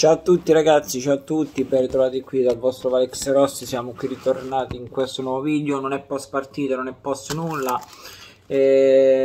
Ciao a tutti ragazzi, ciao a tutti, ben ritrovati qui dal vostro Valex Rossi, siamo qui ritornati in questo nuovo video, non è post partita, non è post nulla, e,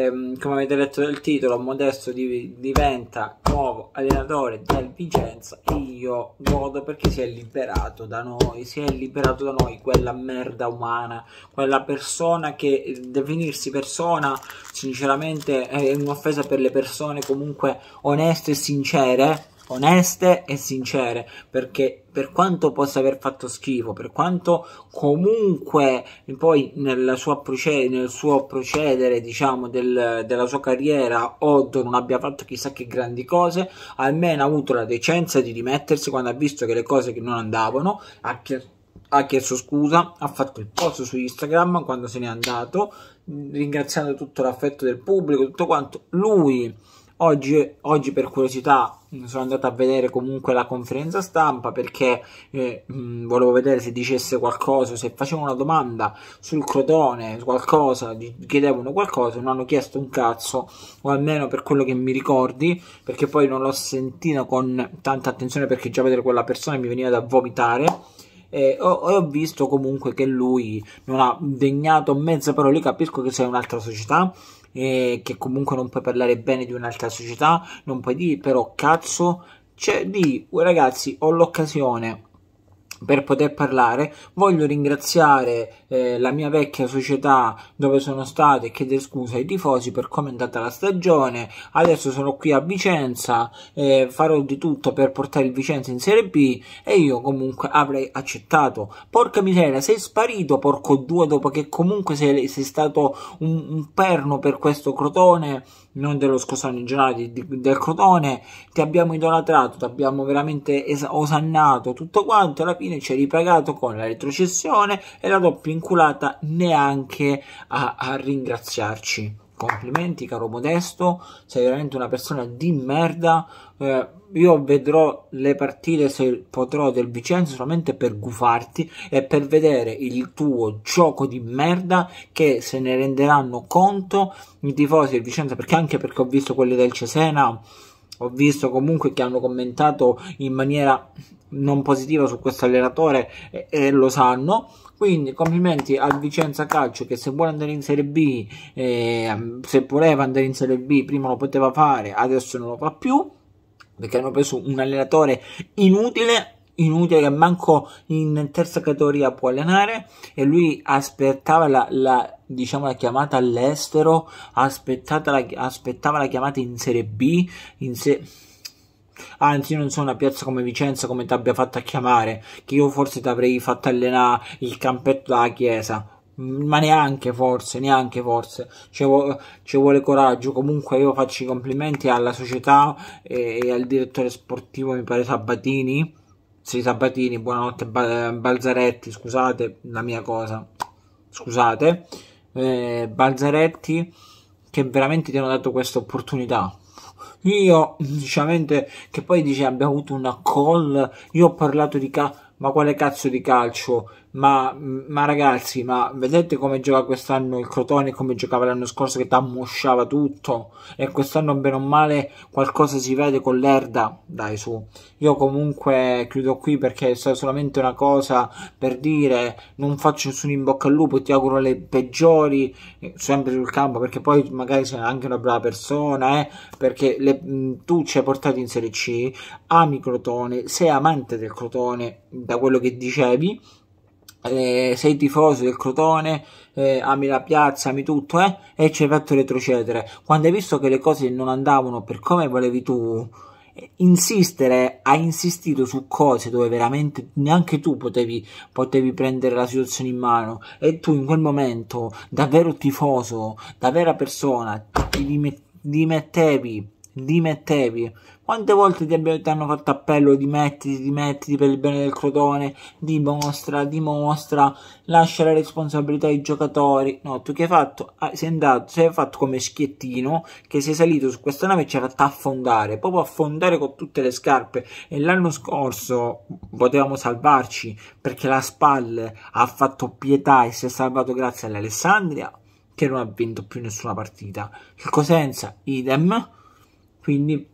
ehm, come avete letto nel titolo, Modesto div diventa nuovo allenatore del Vicenza e io godo perché si è liberato da noi, si è liberato da noi quella merda umana, quella persona che definirsi persona sinceramente è un'offesa per le persone comunque oneste e sincere, oneste e sincere, perché per quanto possa aver fatto schifo, per quanto comunque poi nel suo, procedere, nel suo procedere diciamo, del, della sua carriera Oddo non abbia fatto chissà che grandi cose, almeno ha avuto la decenza di dimettersi quando ha visto che le cose che non andavano, ha chiesto ha chiesto scusa, ha fatto il post su Instagram quando se n'è andato, ringraziando tutto l'affetto del pubblico, tutto quanto. Lui Oggi, oggi, per curiosità mm, sono andato a vedere comunque la conferenza stampa perché eh, mm, volevo vedere se dicesse qualcosa, se facevano una domanda sul Crotone, qualcosa, chiedevano qualcosa, non hanno chiesto un cazzo, o almeno per quello che mi ricordi, perché poi non l'ho sentito con tanta attenzione perché già vedere quella persona mi veniva da vomitare. E ho, ho, visto comunque che lui non ha degnato mezza parola. capisco che sei un'altra società, e che comunque non puoi parlare bene di un'altra società, non puoi dire però cazzo, cioè di ragazzi ho l'occasione, per poter parlare. Voglio ringraziare eh, la mia vecchia società dove sono stato e chiedere scusa ai tifosi per come è andata la stagione. Adesso sono qui a Vicenza, eh, farò di tutto per portare il Vicenza in Serie B e io comunque avrei accettato. Porca miseria, sei sparito, porco due, dopo che comunque sei, sei stato un, un perno per questo Crotone non dello scosone in generale di, di, del Crotone ti abbiamo idolatrato ti abbiamo veramente es- osannato tutto quanto alla fine ci hai ripagato con la retrocessione e la doppia inculata neanche a, a ringraziarci complimenti caro Modesto, sei veramente una persona di merda. Eh, io vedrò le partite se potrò del Vicenza solamente per gufarti e per vedere il tuo gioco di merda che se ne renderanno conto i tifosi del Vicenza perché anche perché ho visto quelli del Cesena ho visto comunque che hanno commentato in maniera non positiva su questo allenatore e, e, lo sanno quindi complimenti al Vicenza Calcio che se vuole andare in Serie B eh, se voleva andare in Serie B prima lo poteva fare adesso non lo fa più perché hanno preso un allenatore inutile inutile che manco in terza categoria può allenare e lui aspettava la, la, diciamo, la chiamata all'estero, la, aspettava la chiamata in Serie B, in se Anzi, io non so una piazza come Vicenza come ti abbia fatto a chiamare, che io forse ti avrei fatto allenare il campetto della chiesa, mm, ma neanche forse, neanche forse, ci, vuole, ci vuole coraggio. Comunque io faccio i complimenti alla società e, e al direttore sportivo, mi pare Sabatini, sì, Sabatini, buonanotte Balzaretti, scusate la mia cosa, scusate. Eh, Balzaretti che veramente ti hanno dato questa opportunità. Io, sinceramente, che poi dice abbiamo avuto una call, io ho parlato di ca ma quale cazzo di calcio? Ma, ma ragazzi, ma vedete come gioca quest'anno il Crotone, come giocava l'anno scorso che tammosciava tutto? E quest'anno, bene o male, qualcosa si vede con l'erda. Dai, su. Io comunque chiudo qui perché è solamente una cosa per dire, non faccio nessun in bocca al lupo, ti auguro le peggiori, eh, sempre sul campo, perché poi magari sei anche una brava persona, eh? perché le, tu ci hai portato in Serie C, ami Crotone, sei amante del Crotone, da quello che dicevi. Eh, sei tifoso del Crotone, eh, ami la piazza, ami tutto, eh, e ci hai fatto retrocedere. Quando hai visto che le cose non andavano per come volevi tu, eh, insistere, hai insistito su cose dove veramente neanche tu potevi, potevi, prendere la situazione in mano e tu in quel momento, davvero tifoso, da vera persona, ti dimettevi dimettevi. Quante volte ti, abbiamo, ti hanno fatto appello dimettiti, dimettiti per il bene del Crotone, dimostra, dimostra, lascia la responsabilità ai giocatori. No, tu che hai fatto? Ah, sei andato, sei fatto come schiettino, che sei salito su questa nave e c'era da affondare, proprio affondare con tutte le scarpe. E l'anno scorso potevamo salvarci, perché la spalle ha fatto pietà e si è salvato grazie all'Alessandria, che non ha vinto più nessuna partita. Il Cosenza, idem quindi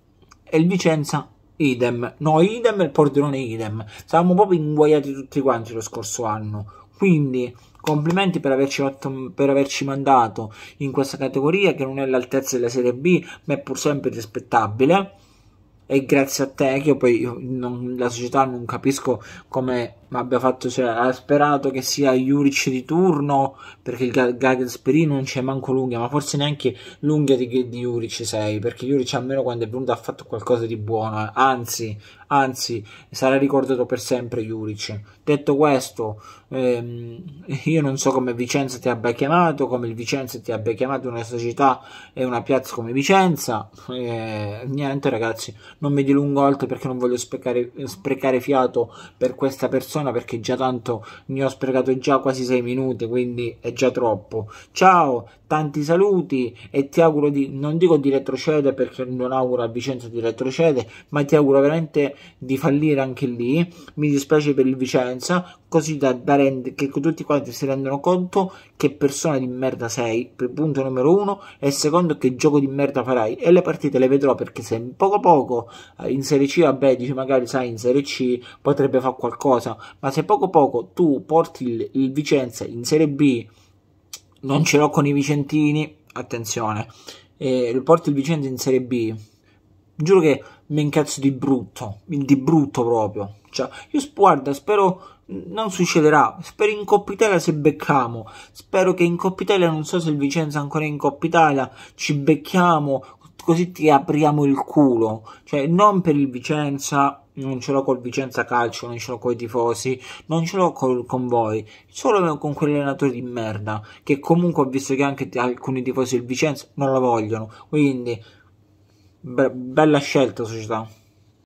e il Vicenza idem, no idem e il Pordenone idem, stavamo proprio inguaiati tutti quanti lo scorso anno, quindi complimenti per averci, fatto, per averci, mandato in questa categoria che non è all'altezza della Serie B ma è pur sempre rispettabile e grazie a te che io poi io non, la società non capisco come ma abbia fatto, cioè, ha sperato che sia Juric di turno, perché il Gagliasperi non c'è manco l'unghia, ma forse neanche l'unghia di, di Juric sei, perché Juric almeno quando è venuto ha fatto qualcosa di buono, eh. anzi, anzi, sarà ricordato per sempre Juric. Detto questo, ehm, io non so come Vicenza ti abbia chiamato, come il Vicenza ti abbia chiamato una società e una piazza come Vicenza, eh, niente ragazzi, non mi dilungo altro perché non voglio sprecare, sprecare fiato per questa persona persona perché già tanto ne ho sprecato già quasi 6 minuti, quindi è già troppo. Ciao, tanti saluti e ti auguro di, non dico di retrocedere perché non auguro a Vicenza di retrocedere, ma ti auguro veramente di fallire anche lì. Mi dispiace per il Vicenza, così da, da rend- che tutti quanti si rendano conto che persona di merda sei, punto numero uno, e secondo che gioco di merda farai. E le partite le vedrò perché se poco poco eh, in Serie C, vabbè, dici magari sai in Serie C potrebbe fare qualcosa, ma se poco poco tu porti il, il Vicenza in Serie B, non ce l'ho con i Vicentini, attenzione, eh, porti il Vicenza in Serie B, giuro che mi incazzo di brutto, di brutto proprio. Cioè, io guarda, spero non succederà. Spero in Coppa Italia se becchiamo. Spero che in Coppa Italia, non so se il Vicenza ancora in Coppa Italia, ci becchiamo, così ti apriamo il culo. Cioè, non per il Vicenza, non ce l'ho col Vicenza Calcio, non ce l'ho coi tifosi, non ce l'ho col, con voi, solo con quell'allenatore di merda, che comunque ho visto che anche alcuni tifosi del Vicenza non la vogliono, quindi be- bella scelta società.